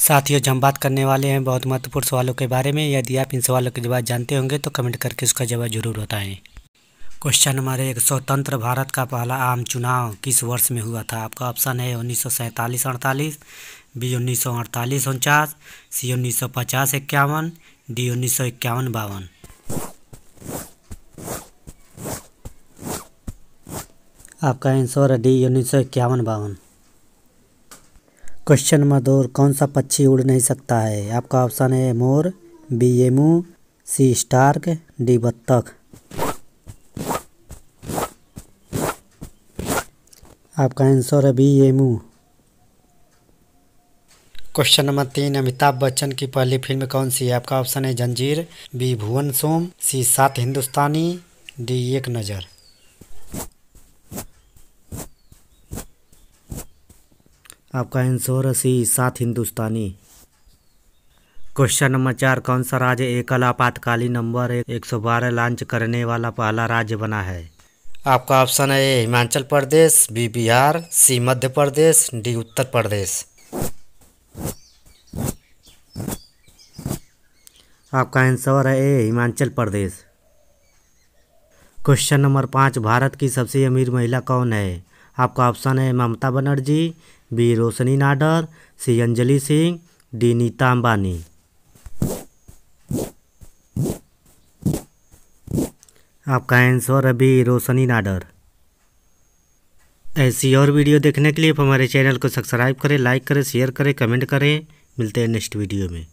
साथियों जो हम बात करने वाले हैं बहुत महत्वपूर्ण सवालों के बारे में यदि आप इन सवालों के जवाब जानते होंगे तो कमेंट करके उसका जवाब जरूर बताएं क्वेश्चन नंबर एक स्वतंत्र भारत का पहला आम चुनाव किस वर्ष में हुआ था आपका ऑप्शन है उन्नीस सौ सैंतालीस अड़तालीस बी उन्नीस सौ अड़तालीस उनचास सी उन्नीस सौ पचास इक्यावन डी उन्नीस सौ इक्यावन बावन आपका आंसर है डी उन्नीस सौ इक्यावन बावन क्वेश्चन नंबर दो कौन सा पक्षी उड़ नहीं सकता है आपका ऑप्शन है मोर B emu C stork D बत्तख आपका आंसर है बी एमू क्वेश्चन नंबर तीन अमिताभ बच्चन की पहली फिल्म कौन सी है आपका ऑप्शन है जंजीर बी भुवन सोम सी सात हिंदुस्तानी डी एक नज़र आपका आंसर सी सात हिंदुस्तानी क्वेश्चन नंबर चार कौन सा राज्य एकल आपातकालीन नंबर एक सौ बारह लॉन्च करने वाला पहला राज्य बना है आपका ऑप्शन है A Himachal Pradesh B Bihar C Madhya Pradesh D Uttar Pradesh आपका आंसर है A Himachal Pradesh question number पाँच भारत की सबसे अमीर महिला कौन है आपका ऑप्शन है Mamata Banerjee B Roshni Nadar C Anjali Singh D Nita Ambani आपका आंसर है बी रोशनी नाडर ऐसी और वीडियो देखने के लिए आप हमारे चैनल को सब्सक्राइब करें लाइक करें शेयर करें कमेंट करें मिलते हैं नेक्स्ट वीडियो में